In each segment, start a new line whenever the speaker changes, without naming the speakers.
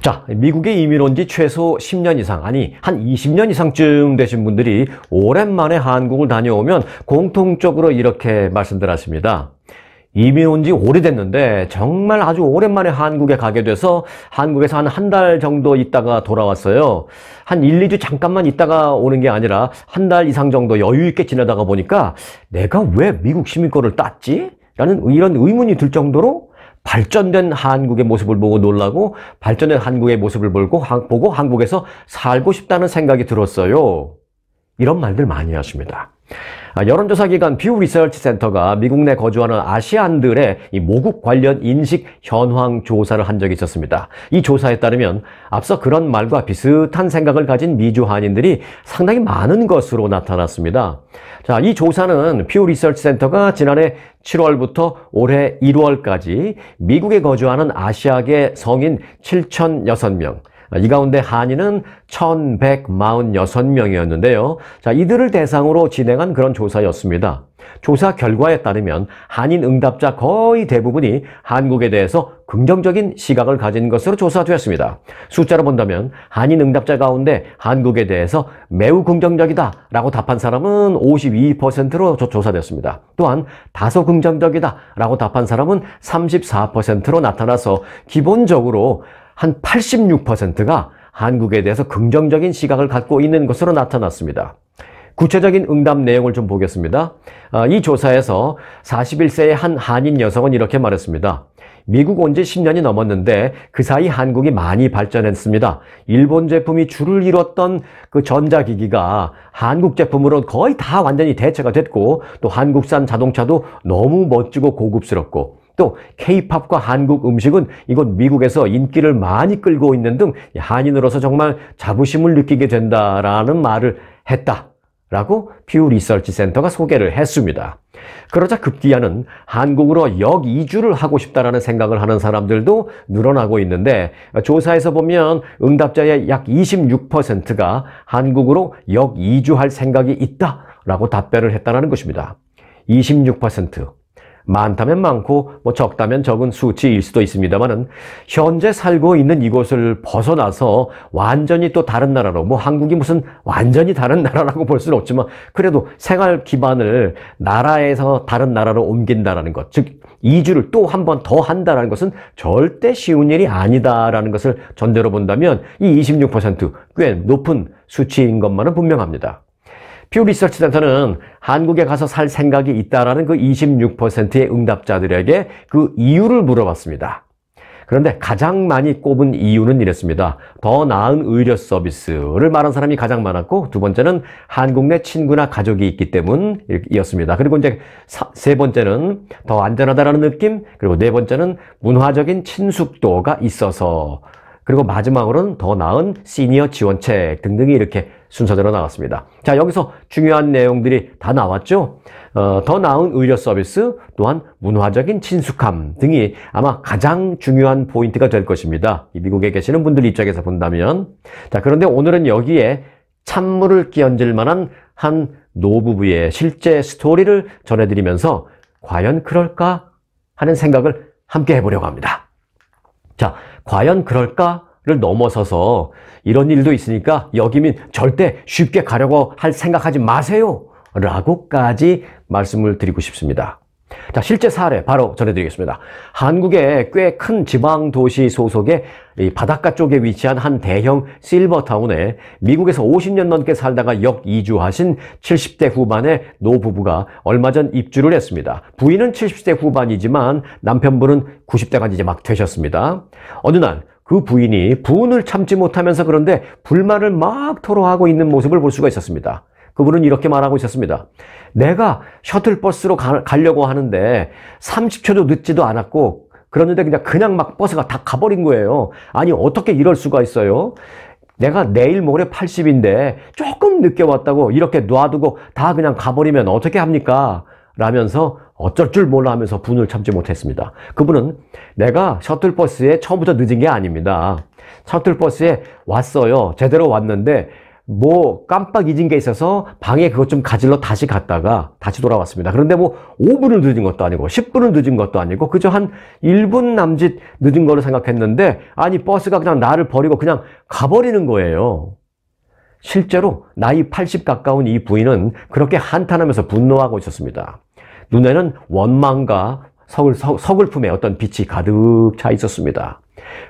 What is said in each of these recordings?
자, 미국의 이민온 지 최소 10년 이상, 아니 한 20년 이상쯤 되신 분들이 오랜만에 한국을 다녀오면 공통적으로 이렇게 말씀들 하십니다. 이민 온 지 오래됐는데 정말 아주 오랜만에 한국에 가게 돼서 한국에서 한 한 달 정도 있다가 돌아왔어요. 한 1, 2주 잠깐만 있다가 오는 게 아니라 한 달 이상 정도 여유 있게 지내다가 보니까 내가 왜 미국 시민권을 땄지? 라는 이런 의문이 들 정도로 발전된 한국의 모습을 보고 놀라고 발전된 한국의 모습을 보고, 보고 한국에서 살고 싶다는 생각이 들었어요. 이런 말들 많이 하십니다. 아, 여론조사 기관 뷰 리서치 센터가 미국 내 거주하는 아시안들의 모국 관련 인식 현황 조사를 한 적이 있었습니다. 이 조사에 따르면 앞서 그런 말과 비슷한 생각을 가진 미주 한인들이 상당히 많은 것으로 나타났습니다. 자, 이 조사는 뷰 리서치 센터가 지난해 7월부터 올해 1월까지 미국에 거주하는 아시아계 성인 7,006명, 아, 이 가운데 한인은 1146명이었는데요. 자, 이들을 대상으로 진행한 그런 조사였습니다. 조사 결과에 따르면 한인 응답자 거의 대부분이 한국에 대해서 긍정적인 시각을 가진 것으로 조사되었습니다. 숫자로 본다면 한인 응답자 가운데 한국에 대해서 매우 긍정적이다 라고 답한 사람은 52%로 조사되었습니다. 또한 다소 긍정적이다 라고 답한 사람은 34%로 나타나서 기본적으로 한 86%가 한국에 대해서 긍정적인 시각을 갖고 있는 것으로 나타났습니다. 구체적인 응답 내용을 좀 보겠습니다. 아, 이 조사에서 41세의 한 한인 여성은 이렇게 말했습니다. 미국 온 지 10년이 넘었는데 그 사이 한국이 많이 발전했습니다. 일본 제품이 줄을 이뤘던 그 전자기기가 한국 제품으로 거의 다 완전히 대체가 됐고 또 한국산 자동차도 너무 멋지고 고급스럽고 또 k p o p 과 한국 음식은 이곳 미국에서 인기를 많이 끌고 있는 등 한인으로서 정말 자부심을 느끼게 된다라는 말을 했다. 라고 퓨 리서치 센터가 소개를 했습니다. 그러자 급기야는 한국으로 역 이주를 하고 싶다라는 생각을 하는 사람들도 늘어나고 있는데 조사에서 보면 응답자의 약 26%가 한국으로 역 이주할 생각이 있다라고 답변을 했다는 라 것입니다. 26% 많다면 많고 뭐 적다면 적은 수치일 수도 있습니다만은 현재 살고 있는 이곳을 벗어나서 완전히 또 다른 나라로 뭐 한국이 무슨 완전히 다른 나라라고 볼 수는 없지만 그래도 생활 기반을 나라에서 다른 나라로 옮긴다라는 것 즉 이주를 또 한 번 더 한다라는 것은 절대 쉬운 일이 아니다라는 것을 전제로 본다면 이 26%꽤 높은 수치인 것만은 분명합니다. 퓨 리서치 센터는 한국에 가서 살 생각이 있다라는 그 26%의 응답자들에게 그 이유를 물어봤습니다. 그런데 가장 많이 꼽은 이유는 이랬습니다. 더 나은 의료 서비스를 말한 사람이 가장 많았고 두 번째는 한국 내 친구나 가족이 있기 때문이었습니다. 그리고 이제 세 번째는 더안전하다는 느낌 그리고 네 번째는 문화적인 친숙도가 있어서 그리고 마지막으로는 더 나은 시니어 지원책 등등이 이렇게 순서대로 나왔습니다. 자, 여기서 중요한 내용들이 다 나왔죠? 어, 더 나은 의료 서비스, 또한 문화적인 친숙함 등이 아마 가장 중요한 포인트가 될 것입니다. 미국에 계시는 분들 입장에서 본다면. 자, 그런데 오늘은 여기에 찬물을 끼얹을 만한 한 노부부의 실제 스토리를 전해드리면서 과연 그럴까 하는 생각을 함께 해보려고 합니다. 자, 과연 그럴까 를 넘어서서 이런 일도 있으니까 여기는 절대 쉽게 가려고 할 생각하지 마세요. 라고까지 말씀을 드리고 싶습니다. 자, 실제 사례 바로 전해드리겠습니다. 한국의 꽤 큰 지방도시 소속의 바닷가 쪽에 위치한 한 대형 실버타운에 미국에서 50년 넘게 살다가 역 이주하신 70대 후반의 노부부가 얼마 전 입주를 했습니다. 부인은 70대 후반이지만 남편분은 90대가 이제 막 되셨습니다. 어느 날그 부인이 분을 참지 못하면서 그런데 불만을 막 토로하고 있는 모습을 볼 수가 있었습니다. 그분은 이렇게 말하고 있었습니다. 내가 셔틀버스로 가, 가려고 하는데 30초도 늦지도 않았고 그러는데 그냥 그냥 막 버스가 다 가버린 거예요. 아니 어떻게 이럴 수가 있어요? 내가 내일 모레 80인데 조금 늦게 왔다고 이렇게 놔두고 다 그냥 가버리면 어떻게 합니까? 라면서 어쩔 줄 몰라 하면서 분을 참지 못했습니다. 그분은 내가 셔틀버스에 처음부터 늦은 게 아닙니다. 셔틀버스에 왔어요. 제대로 왔는데 뭐 깜빡 잊은 게 있어서 방에 그것 좀 가질러 다시 갔다가 다시 돌아왔습니다. 그런데 뭐 5분을 늦은 것도 아니고 10분을 늦은 것도 아니고 그저 한 1분 남짓 늦은 거로 생각했는데 아니 버스가 그냥 나를 버리고 그냥 가버리는 거예요. 실제로 나이 80 가까운 이 부인은 그렇게 한탄하면서 분노하고 있었습니다. 눈에는 원망과 서글, 서글픔의 어떤 빛이 가득 차 있었습니다.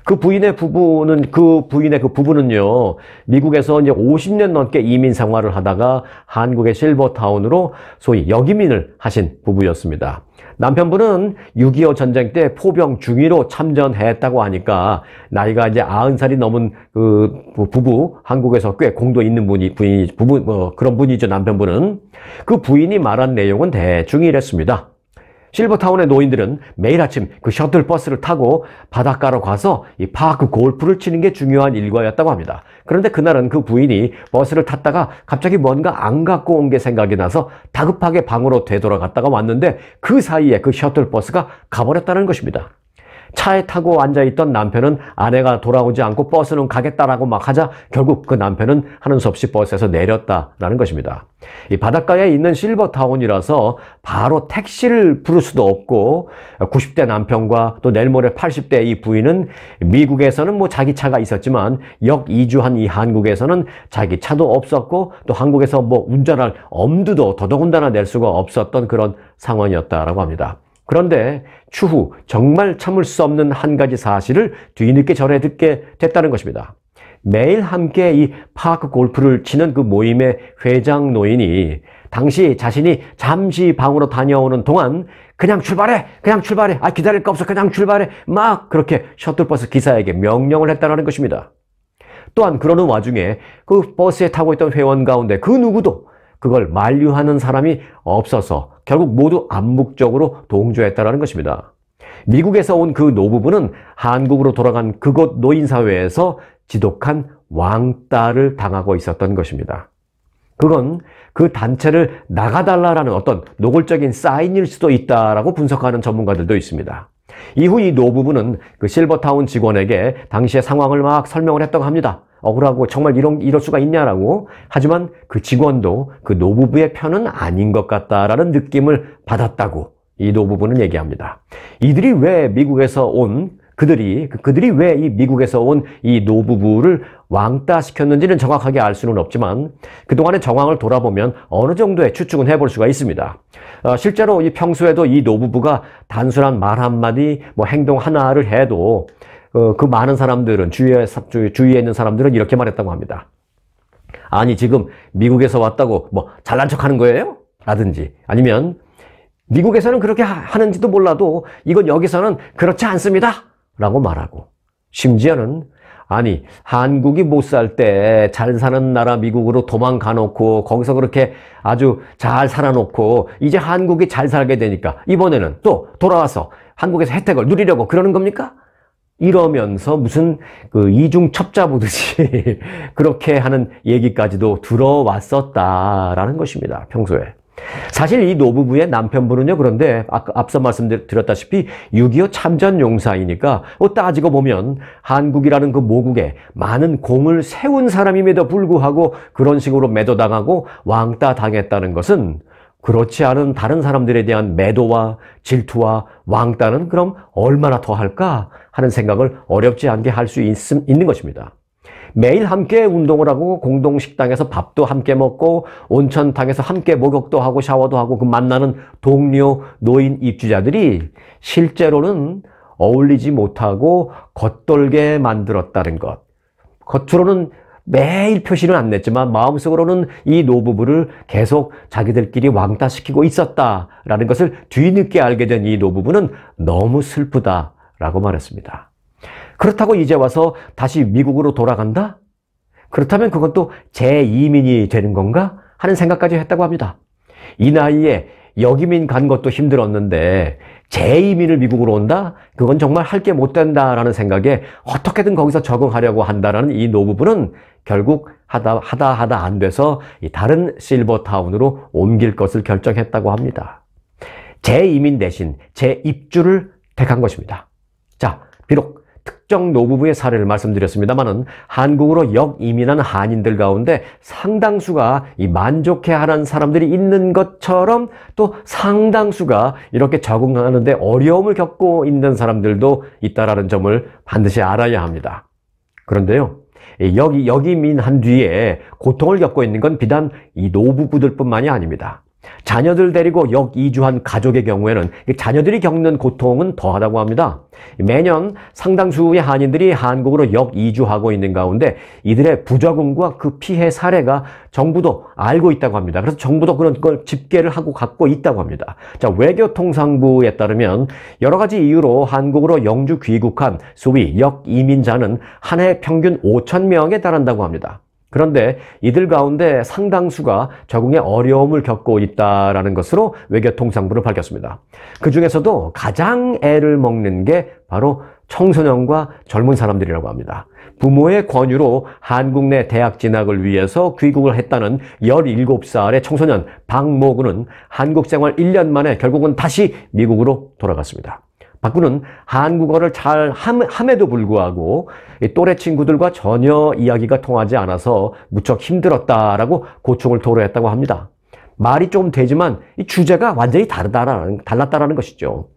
그 부인의 부부는 그 부인의 그 부부는요 미국에서 이제 50년 넘게 이민 생활을 하다가 한국의 실버타운으로 소위 여기민을 하신 부부였습니다. 남편분은 6.25 전쟁 때 포병 중위로 참전했다고 하니까 나이가 이제 90살이 넘은 그 부부 한국에서 꽤 공도 있는 분이 부인 부부 뭐 그런 분이죠 남편분은 그 부인이 말한 내용은 대충 이랬습니다. 실버타운의 노인들은 매일 아침 그 셔틀버스를 타고 바닷가로 가서 이 파크 골프를 치는 게 중요한 일과였다고 합니다. 그런데 그날은 그 부인이 버스를 탔다가 갑자기 뭔가 안 갖고 온 게 생각이 나서 다급하게 방으로 되돌아갔다가 왔는데 그 사이에 그 셔틀버스가 가버렸다는 것입니다. 차에 타고 앉아있던 남편은 아내가 돌아오지 않고 버스는 가겠다라고 막 하자 결국 그 남편은 하는 수 없이 버스에서 내렸다라는 것입니다. 이 바닷가에 있는 실버타운이라서 바로 택시를 부를 수도 없고 90대 남편과 또 내일 모레 80대 이 부인은 미국에서는 뭐 자기 차가 있었지만 역 2주한 이 한국에서는 자기 차도 없었고 또 한국에서 뭐 운전할 엄두도 더더군다나 낼 수가 없었던 그런 상황이었다라고 합니다. 그런데 추후 정말 참을 수 없는 한 가지 사실을 뒤늦게 전해 듣게 됐다는 것입니다. 매일 함께 이 파크 골프를 치는 그 모임의 회장 노인이 당시 자신이 잠시 방으로 다녀오는 동안 그냥 출발해! 그냥 출발해! 아, 기다릴 거 없어! 그냥 출발해! 막 그렇게 셔틀버스 기사에게 명령을 했다는 것입니다. 또한 그러는 와중에 그 버스에 타고 있던 회원 가운데 그 누구도 그걸 만류하는 사람이 없어서 결국 모두 암묵적으로 동조했다는 것입니다. 미국에서 온 그 노부부는 한국으로 돌아간 그곳 노인사회에서 지독한 왕따를 당하고 있었던 것입니다. 그건 그 단체를 나가달라라는 어떤 노골적인 사인일 수도 있다라고 분석하는 전문가들도 있습니다. 이후 이 노부부는 그 실버타운 직원에게 당시의 상황을 막 설명을 했다고 합니다. 억울하고 정말 이런, 이럴 수가 있냐라고. 하지만 그 직원도 그 노부부의 편은 아닌 것 같다라는 느낌을 받았다고 이 노부부는 얘기합니다. 이들이 왜 미국에서 온 그들이 그, 그들이 왜 이 미국에서 온 이 노부부를 왕따 시켰는지는 정확하게 알 수는 없지만 그동안의 정황을 돌아보면 어느 정도의 추측은 해볼 수가 있습니다. 어, 실제로 이 평소에도 이 노부부가 단순한 말 한마디 뭐 행동 하나를 해도 어, 그 많은 사람들은 주위에, 주위에 있는 사람들은 이렇게 말했다고 합니다. 아니 지금 미국에서 왔다고 뭐 잘난 척하는 거예요? 라든지 아니면 미국에서는 그렇게 하는지도 몰라도 이건 여기서는 그렇지 않습니다. 라고 말하고 심지어는 아니 한국이 못 살 때 잘 사는 나라 미국으로 도망가 놓고 거기서 그렇게 아주 잘 살아놓고 이제 한국이 잘 살게 되니까 이번에는 또 돌아와서 한국에서 혜택을 누리려고 그러는 겁니까? 이러면서 무슨 그 이중 첩자 보듯이 그렇게 하는 얘기까지도 들어왔었다라는 것입니다. 평소에. 사실 이 노부부의 남편분은요, 그런데 앞서 말씀드렸다시피 6.25 참전 용사이니까 뭐 따지고 보면 한국이라는 그 모국에 많은 공을 세운 사람임에도 불구하고 그런 식으로 매도당하고 왕따 당했다는 것은 그렇지 않은 다른 사람들에 대한 매도와 질투와 왕따는 그럼 얼마나 더 할까 하는 생각을 어렵지 않게 할 수 있는 것입니다. 매일 함께 운동을 하고 공동 식당에서 밥도 함께 먹고 온천탕에서 함께 목욕도 하고 샤워도 하고 그 만나는 동료 노인 입주자들이 실제로는 어울리지 못하고 겉돌게 만들었다는 것. 겉으로는 매일 표시는 안 냈지만 마음속으로는 이 노부부를 계속 자기들끼리 왕따시키고 있었다라는 것을 뒤늦게 알게 된 이 노부부는 너무 슬프다라고 말했습니다. 그렇다고 이제 와서 다시 미국으로 돌아간다? 그렇다면 그건 또 재이민이 되는 건가? 하는 생각까지 했다고 합니다. 이 나이에 여기민 간 것도 힘들었는데 재이민을 미국으로 온다? 그건 정말 할 게 못 된다라는 생각에 어떻게든 거기서 적응하려고 한다라는 이 노부부는 결국 하다 하다 하다 안 돼서 다른 실버타운으로 옮길 것을 결정했다고 합니다. 재이민 대신 재입주를 택한 것입니다. 자, 비록 특정 노부부의 사례를 말씀드렸습니다만은 한국으로 역이민한 한인들 가운데 상당수가 이 만족해하는 사람들이 있는 것처럼 또 상당수가 이렇게 적응하는데 어려움을 겪고 있는 사람들도 있다라는 점을 반드시 알아야 합니다. 그런데요. 여기, 여기민 한 뒤에 고통을 겪고 있는 건 비단 이 노부부들뿐만이 아닙니다. 자녀들 데리고 역 이주한 가족의 경우에는 자녀들이 겪는 고통은 더하다고 합니다. 매년 상당수의 한인들이 한국으로 역 이주하고 있는 가운데 이들의 부작용과 그 피해 사례가 정부도 알고 있다고 합니다. 그래서 정부도 그런 걸 집계를 하고 갖고 있다고 합니다. 자, 외교통상부에 따르면 여러 가지 이유로 한국으로 영주 귀국한 소위 역 이민자는 한 해 평균 5천 명에 달한다고 합니다. 그런데 이들 가운데 상당수가 적응에 어려움을 겪고 있다라는 것으로 외교통상부는 밝혔습니다. 그 중에서도 가장 애를 먹는 게 바로 청소년과 젊은 사람들이라고 합니다. 부모의 권유로 한국 내 대학 진학을 위해서 귀국을 했다는 17살의 청소년 박모 군은 한국 생활 1년 만에 결국은 다시 미국으로 돌아갔습니다. 박구는 한국어를 잘 함에도 불구하고 또래 친구들과 전혀 이야기가 통하지 않아서 무척 힘들었다라고 고충을 토로했다고 합니다. 말이 좀 되지만 이 주제가 완전히 다르다라는, 달랐다라는 것이죠.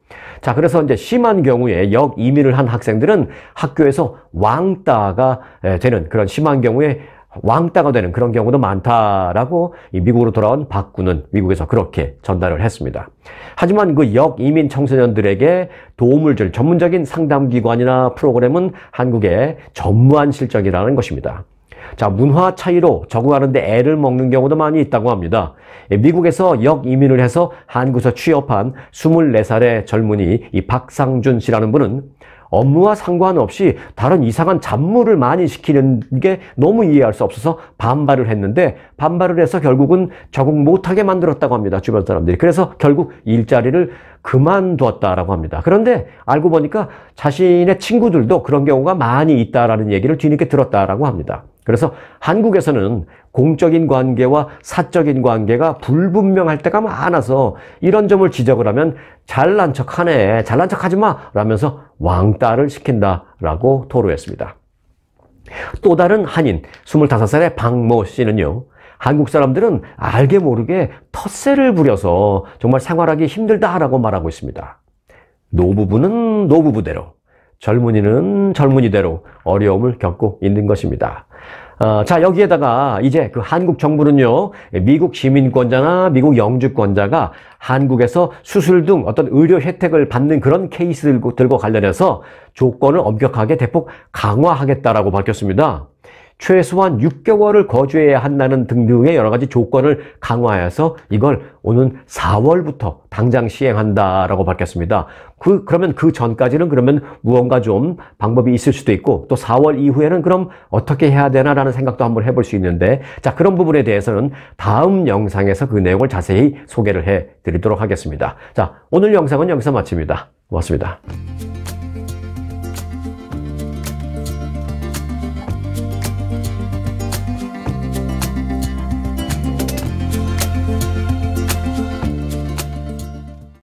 자, 그래서 이제 심한 경우에 역 이민을 한 학생들은 학교에서 왕따가 되는 그런 심한 경우에 왕따가 되는 그런 경우도 많다라고 미국으로 돌아온 박군은 미국에서 그렇게 전달을 했습니다. 하지만 그 역이민 청소년들에게 도움을 줄 전문적인 상담기관이나 프로그램은 한국의 전무한 실정이라는 것입니다. 자, 문화 차이로 적응하는데 애를 먹는 경우도 많이 있다고 합니다. 예, 미국에서 역이민을 해서 한국에서 취업한 24살의 젊은이 이 박상준 씨라는 분은 업무와 상관없이 다른 이상한 잡무를 많이 시키는 게 너무 이해할 수 없어서 반발을 했는데 반발을 해서 결국은 적응 못하게 만들었다고 합니다. 주변 사람들이. 그래서 결국 일자리를 그만두었다라고 합니다. 그런데 알고 보니까 자신의 친구들도 그런 경우가 많이 있다라는 얘기를 뒤늦게 들었다라고 합니다. 그래서 한국에서는 공적인 관계와 사적인 관계가 불분명할 때가 많아서 이런 점을 지적을 하면 잘난 척하네, 잘난 척하지 마 라면서 왕따를 시킨다라고 토로했습니다. 또 다른 한인, 25살의 박모 씨는요. 한국 사람들은 알게 모르게 텃세를 부려서 정말 생활하기 힘들다라고 말하고 있습니다. 노부부는 노부부대로, 젊은이는 젊은이대로 어려움을 겪고 있는 것입니다. 어, 자 여기에다가 이제 그 한국 정부는요 미국 시민권자나 미국 영주권자가 한국에서 수술 등 어떤 의료 혜택을 받는 그런 케이스들과 관련해서 조건을 엄격하게 대폭 강화하겠다라고 밝혔습니다. 최소한 6개월을 거주해야 한다는 등등의 여러 가지 조건을 강화해서 이걸 오는 4월부터 당장 시행한다라고 밝혔습니다. 그 그러면 그 전까지는 그러면 무언가 좀 방법이 있을 수도 있고 또 4월 이후에는 그럼 어떻게 해야 되나라는 생각도 한번 해볼 수 있는데 자 그런 부분에 대해서는 다음 영상에서 그 내용을 자세히 소개를 해드리도록 하겠습니다. 자 오늘 영상은 여기서 마칩니다. 고맙습니다.